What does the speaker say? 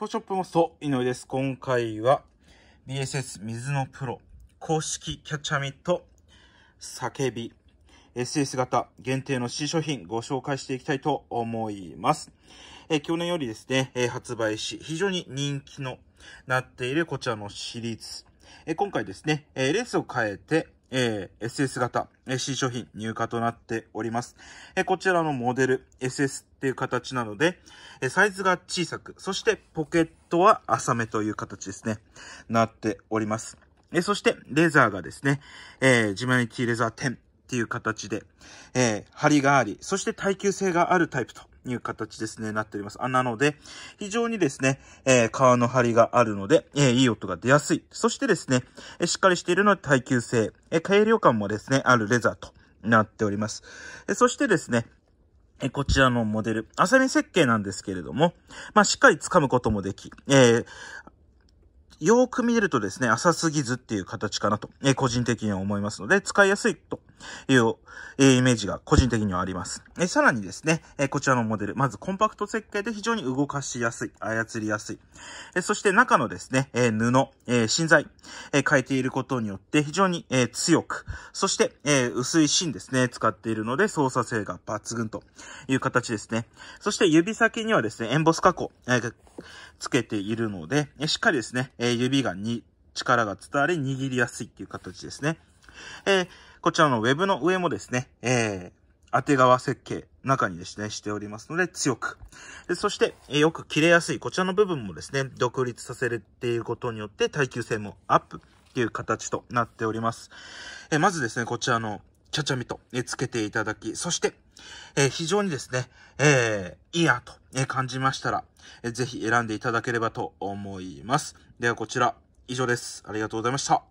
ポショップモスト、井上です。今回は、BSS 水のプロ、公式キャッチャーミット、叫び、SS 型限定の新商品ご紹介していきたいと思います。え去年よりですね、え発売し、非常に人気のなっているこちらのシリーズ。え今回ですね、えレースを変えて、えー、SS 型、えー、新商品入荷となっております。えー、こちらのモデル SS っていう形なので、えー、サイズが小さく、そしてポケットは浅めという形ですね、なっております。えそして、レザーがですね、えジマニティレザー10っていう形で、え張りがあり、そして耐久性があるタイプという形ですね、なっております。あ、なので、非常にですね、えー、皮の張りがあるので、えー、いい音が出やすい。そしてですね、えしっかりしているので耐久性、え軽量感もですね、あるレザーとなっております。えそしてですね、えこちらのモデル、浅見設計なんですけれども、まあ、しっかり掴むこともでき、えーよーく見るとですね、浅すぎずっていう形かなと、え個人的には思いますので、使いやすいという、えイメージが個人的にはあります。えさらにですね、えこちらのモデル、まずコンパクト設計で非常に動かしやすい、操りやすい。えそして中のですね、え布、え芯材、え変えていることによって非常に、え強く、そして、え薄い芯ですね、使っているので操作性が抜群という形ですね。そして指先にはですね、エンボス加工、えつけているので、しっかりですね、え指がに力が伝わり握りやすいっていう形ですね。えー、こちらのウェブの上もですね、えー、当て側設計、中にですね、しておりますので、強く。そして、えよく切れやすい、こちらの部分もですね、独立させるっていうことによって、耐久性もアップっていう形となっております。えまずですね、こちらの、ちゃちゃみと、えつけていただき、そして、え非常にですね、えー、いいなと、え感じましたら、えぜひ選んでいただければと思います。ではこちら、以上です。ありがとうございました。